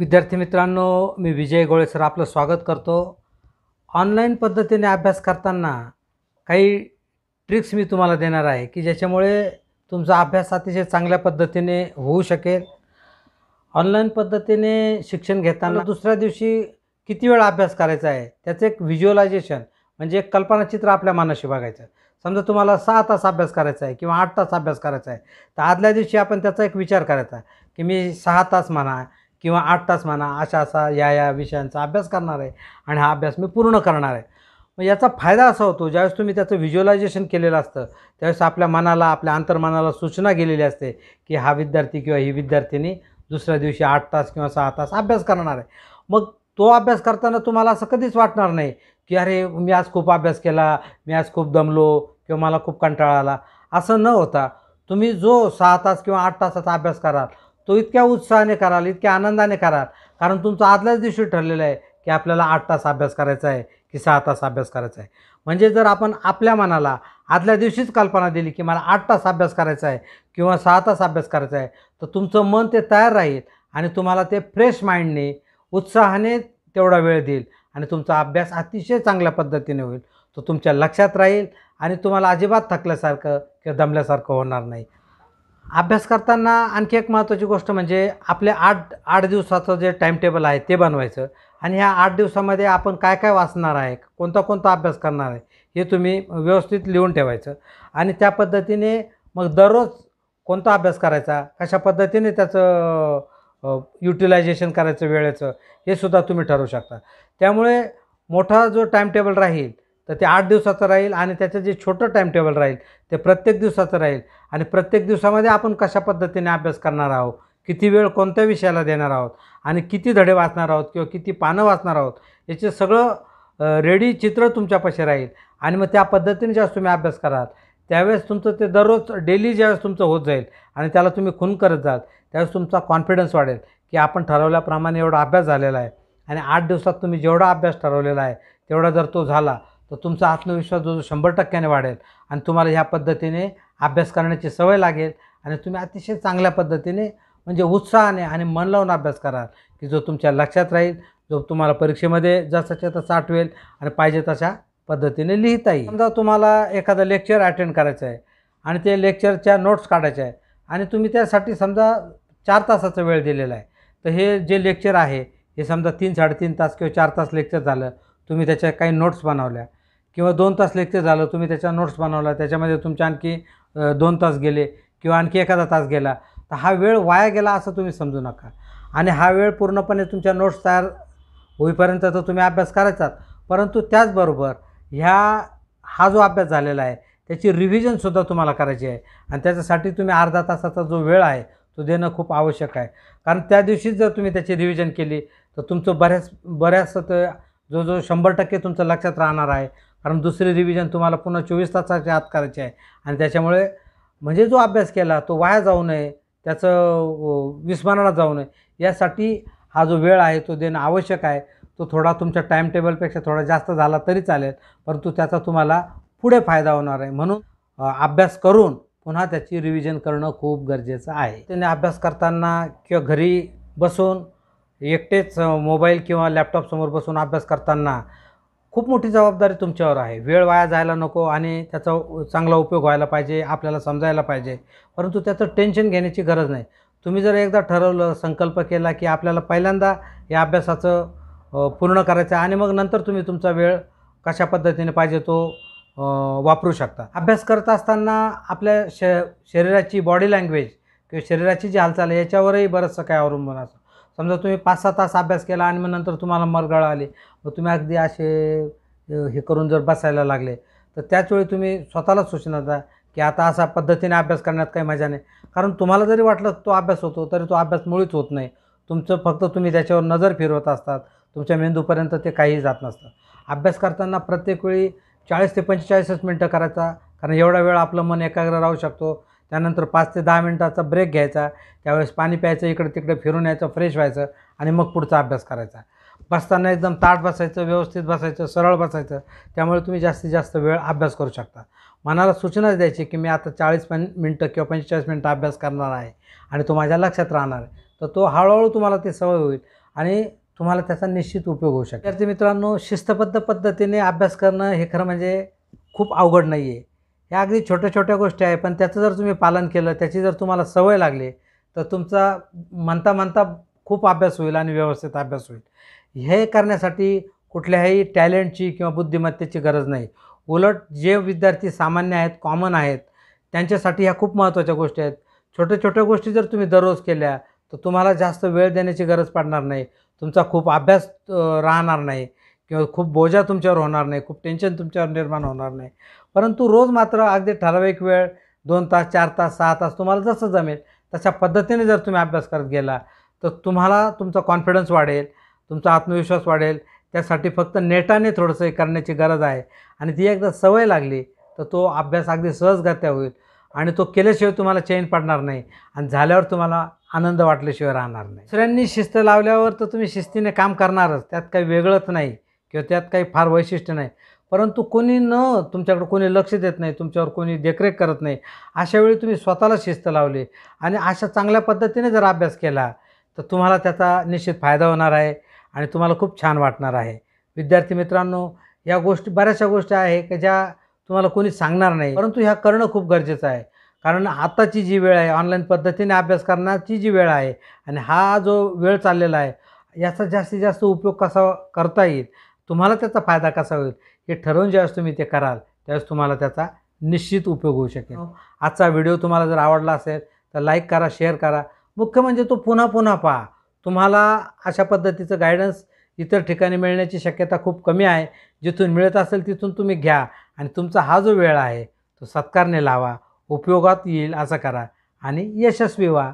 विद्यार्थी मित्रांनो मी विजय गोळे सर आपलं स्वागत करतो ऑनलाईन पद्धतीने अभ्यास करताना काही ट्रिक्स मी तुम्हाला देणार आहे की ज्याच्यामुळे तुमचा अभ्यास अतिशय चांगल्या पद्धतीने होऊ शकेल ऑनलाईन पद्धतीने शिक्षण घेताना दुसऱ्या दिवशी किती वेळा अभ्यास करायचा आहे त्याचं एक व्हिज्युअलायझेशन म्हणजे एक कल्पनाचित्र आपल्या मनाशी बघायचं समजा तुम्हाला सहा तास अभ्यास करायचा आहे किंवा आठ तास अभ्यास करायचा आहे तर आदल्या दिवशी आपण त्याचा एक विचार करायचा की मी सहा तास म्हणा किंवा आठ तास म्हणा अशा असा या या विषयांचा अभ्यास करणार आहे आणि हा अभ्यास मी पूर्ण करणार आहे मग याचा फायदा असा होतो ज्यावेळेस तुम्ही त्याचं व्हिज्युअलायझेशन केलेलं असतं त्यावेळेस आपल्या मनाला आपल्या अंतर्मनाला सूचना गेलेली असते की हा विद्यार्थी किंवा ही विद्यार्थिनी दुसऱ्या दिवशी आठ तास किंवा सहा तास अभ्यास करणार आहे मग तो अभ्यास करताना तुम्हाला असं कधीच वाटणार नाही की अरे मी आज खूप अभ्यास केला मी आज खूप दमलो किंवा मला खूप कंटाळा आला असं न होता तुम्ही जो सहा तास किंवा आठ तासाचा अभ्यास कराल तो इतक्या उत्साहाने कराल इतक्या आनंदाने कराल कारण तुमचं आदल्याच दिवशी ठरलेलं आहे की आपल्याला आठ तास अभ्यास करायचा आहे की सहा तास अभ्यास करायचा आहे म्हणजे जर आपण आपल्या मनाला आदल्या दिवशीच कल्पना दिली की मला आठ तास अभ्यास करायचा आहे किंवा सहा तास अभ्यास करायचा आहे तर तुमचं मन ते तयार राहील आणि तुम्हाला ते फ्रेश माइंडने उत्साहाने तेवढा वेळ देईल आणि तुमचा अभ्यास अतिशय चांगल्या पद्धतीने होईल तो तुमच्या लक्षात राहील आणि तुम्हाला अजिबात थकल्यासारखं किंवा दमल्यासारखं होणार नाही अभ्यास करताना आणखी एक महत्त्वाची गोष्ट म्हणजे आपल्या आठ आठ दिवसाचं जे टाईमटेबल आहे ते बनवायचं आणि ह्या आठ दिवसामध्ये आपण काय काय वाचणार आहे कोणता कोणता अभ्यास करणार आहे हे तुम्ही व्यवस्थित लिहून ठेवायचं आणि त्या पद्धतीने मग दररोज कोणता अभ्यास करायचा कशा पद्धतीने त्याचं युटिलायझेशन करायचं वेळेचं हे सुद्धा तुम्ही ठरवू शकता त्यामुळे मोठा जो टाईमटेबल राहील तर ते आठ दिवसाचं राहील आणि त्याचं जे छोटं टाईम टेबल राहील ते प्रत्येक दिवसाचं राहील आणि प्रत्येक दिवसामध्ये आपण कशा पद्धतीने अभ्यास करणार आहोत किती वेळ कोणत्या विषयाला देणार आहोत आणि किती धडे वाचणार आहोत किंवा किती पानं वाचणार आहोत याचे सगळं रेडी चित्र तुमच्यापाशी राहील आणि मग त्या पद्धतीने ज्यावेळेस तुम्ही अभ्यास कराल त्यावेळेस तुमचं ते दररोज डेली ज्यावेळेस तुमचं होत जाईल आणि त्याला तुम्ही खून करत जाल त्यावेळेस तुमचा कॉन्फिडन्स वाढेल की आपण ठरवल्याप्रमाणे एवढा अभ्यास झालेला आहे आणि आठ दिवसात तुम्ही जेवढा अभ्यास ठरवलेला आहे तेवढा जर तो झाला तर तुमचा आत्मविश्वास जो शंभर टक्क्याने वाढेल आणि तुम्हाला ह्या पद्धतीने अभ्यास करण्याची सवय लागेल आणि तुम्ही अतिशय चांगल्या पद्धतीने म्हणजे उत्साहाने आणि मन लावून अभ्यास कराल की जो तुमच्या लक्षात राहील जो तुम्हाला परीक्षेमध्ये जसाच्या तसा आठवेल आणि पाहिजे तशा पद्धतीने लिहिता येईल समजा तुम्हाला एखादं लेक्चर अटेंड करायचं आहे आणि ते लेक्चरच्या नोट्स काढायच्या आहे आणि तुम्ही त्यासाठी समजा चार तासाचा वेळ दिलेला आहे तर हे जे लेक्चर आहे हे समजा तीन साडेतीन तास किंवा चार तास लेक्चर झालं तुम्ही त्याच्या काही नोट्स बनवल्या किंवा दोन तास लेक्चर झालं तुम्ही त्याच्या नोट्स बनवला त्याच्यामध्ये तुमचे आणखी दोन तास गेले किंवा आणखी एखादा तास गेला तर हा वेळ वाया गेला असं तुम्ही समजू नका आणि हा वेळ पूर्णपणे तुमच्या नोट्स तयार होईपर्यंत तर तुम्ही अभ्यास करायचात परंतु त्याचबरोबर ह्या हा जो अभ्यास झालेला आहे त्याची रिव्हिजनसुद्धा तुम्हाला करायची आहे आणि त्याच्यासाठी तुम्ही अर्धा तासाचा जो वेळ आहे तो देणं खूप आवश्यक आहे कारण त्या दिवशीच जर तुम्ही त्याची रिव्हिजन केली तर तुमचं बऱ्याच बऱ्याच जो जो शंभर टक्के तुमचं लक्षात राहणार आहे कारण दुसरे रिव्हिजन तुम्हाला पुन्हा चोवीस तासाच्या आत करायचे आहे आणि त्याच्यामुळे म्हणजे जो अभ्यास केला तो वाया जाऊ नये त्याचं विस्मरणात जाऊ नये यासाठी हा जो वेळ आहे तो देणं आवश्यक आहे तो थोडा तुमच्या टाईम टेबलपेक्षा थोडा जास्त झाला तरी चालेल परंतु त्याचा तुम्हाला पुढे फायदा होणार आहे म्हणून अभ्यास करून पुन्हा त्याची रिव्हिजन करणं खूप गरजेचं आहे त्याने अभ्यास करताना किंवा घरी बसून एकटेच मोबाईल किंवा लॅपटॉपसमोर बसून अभ्यास करताना खूप मोठी जबाबदारी तुमच्यावर आहे वेळ वाया जायला नको आणि त्याचा चांगला उपयोग व्हायला पाहिजे आपल्याला समजायला पाहिजे परंतु त्याचं टेन्शन घेण्याची गरज नाही तुम्ही जर एकदा ठरवलं संकल्प केला की आपल्याला पहिल्यांदा या अभ्यासाचं पूर्ण करायचं आणि मग नंतर तुम्ही तुमचा वेळ कशा पद्धतीने पाहिजे तो वापरू शकता अभ्यास करत असताना आपल्या श शरीराची बॉडी लँग्वेज किंवा शरीराची जी हालचाल आहे याच्यावरही बरंचसं काय अवलंबून असतं समजा तुम्ही पाच सहा तास अभ्यास केला आणि मग नंतर तुम्हाला मरगळ आली मग तुम्ही अगदी असे हे करून जर बसायला लागले तर त्याचवेळी तुम्ही स्वतःला सूचना द्या की आता असा पद्धतीने अभ्यास करण्यात काही मजा नाही कारण तुम्हाला जरी वाटलं तो अभ्यास होतो तरी तो अभ्यास मुळीच होत नाही तुमचं फक्त तुम्ही त्याच्यावर नजर फिरवत असतात तुमच्या मेंदूपर्यंत ते काहीही जात नसतं अभ्यास करताना प्रत्येक वेळी चाळीस ते पंचेचाळीसच मिनटं करायचा कारण एवढा वेळ आपलं मन एकाग्र राहू शकतो त्यानंतर पाच ते दहा मिनटाचा ब्रेक घ्यायचा त्यावेळेस पाणी प्यायचं इकडे तिकडे फिरून यायचं फ्रेश व्हायचं आणि मग पुढचा अभ्यास करायचा बसताना एकदम ताट बसायचं व्यवस्थित बसायचं सरळ बसायचं त्यामुळे तुम्ही जास्तीत जास्त वेळ अभ्यास करू शकता मनाला सूचनाच द्यायची की मी आता चाळीस पन मिनटं किंवा पंचेचाळीस मिनटं अभ्यास करणार आहे आणि तो माझ्या लक्षात राहणार आहे तर तो हळूहळू तुम्हाला ते सवय होईल आणि तुम्हाला त्याचा निश्चित उपयोग होऊ शकेल विद्यार्थी मित्रांनो शिस्तबद्ध पद्धतीने अभ्यास करणं हे खरं म्हणजे खूप अवघड नाही आहे या अगदी छोट्या छोट्या गोष्टी आहे पण त्याचं जर तुम्ही पालन केलं त्याची जर तुम्हाला सवय लागली तर तुमचा म्हणता म्हणता खूप अभ्यास होईल आणि व्यवस्थित अभ्यास होईल हे करण्यासाठी कुठल्याही टॅलेंटची किंवा बुद्धिमत्तेची गरज नाही उलट जे विद्यार्थी सामान्य आहेत कॉमन आहेत त्यांच्यासाठी ह्या खूप महत्त्वाच्या गोष्टी आहेत छोट्या छोट्या गोष्टी जर तुम्ही दररोज केल्या तर तुम्हाला जास्त वेळ देण्याची गरज पडणार नाही तुमचा खूप अभ्यास राहणार नाही किंवा खूप बोजा तुमच्यावर होणार नाही खूप टेन्शन तुमच्यावर निर्माण होणार नाही परंतु रोज मात्र अगदी ठराविक वेळ दोन तास चार तास सहा तास तुम्हाला जसं जमेल तशा पद्धतीने जर तुम्ही अभ्यास करत गेला तर तुम्हाला तुमचा कॉन्फिडन्स वाढेल तुमचा आत्मविश्वास वाढेल त्यासाठी फक्त नेटाने थोडंसं हे करण्याची गरज आहे आणि ती एकदा सवय लागली तर तो अभ्यास अगदी सहजगत्या होईल आणि तो केल्याशिवाय तुम्हाला चैन पडणार नाही आणि झाल्यावर तुम्हाला आनंद वाटल्याशिवाय राहणार नाही दुसऱ्यांनी शिस्त लावल्यावर तर तुम्ही शिस्तीने काम करणारच त्यात काही वेगळंच नाही किंवा त्यात काही फार वैशिष्ट्य नाही परंतु कोणी न तुमच्याकडे कोणी लक्ष देत नाही तुमच्यावर कोणी देखरेख करत नाही अशा वेळी तुम्ही स्वतःला शिस्त लावली आणि अशा चांगल्या पद्धतीने जर अभ्यास केला तर तुम्हाला त्याचा निश्चित फायदा होणार आहे आणि तुम्हाला खूप छान वाटणार आहे विद्यार्थी मित्रांनो या गोष्टी बऱ्याचशा गोष्टी आहे की ज्या तुम्हाला कोणी सांगणार नाही परंतु ह्या करणं खूप गरजेचं आहे कारण आताची जी वेळ आहे ऑनलाईन पद्धतीने अभ्यास करण्याची जी वेळ आहे आणि हा जो वेळ चाललेला आहे याचा जास्तीत जास्त उपयोग कसा करता येईल तुम्हाला त्याचा फायदा कसा होईल हे ठरवून ज्यावेळेस तुम्ही ते कराल त्यावेळेस तुम्हाला त्याचा निश्चित उपयोग होऊ शकेल हो. आजचा व्हिडिओ तुम्हाला जर आवडला असेल तर लाईक करा शेअर करा मुख्य म्हणजे तो पुन्हा पुन्हा पहा तुम्हाला अशा पद्धतीचं गायडन्स इतर ठिकाणी मिळण्याची शक्यता खूप कमी आहे जिथून मिळत असेल तिथून तुम्ही घ्या आणि तुमचा हा जो वेळ आहे तो सत्कारने लावा उपयोगात येईल असं करा आणि यशस्वी व्हा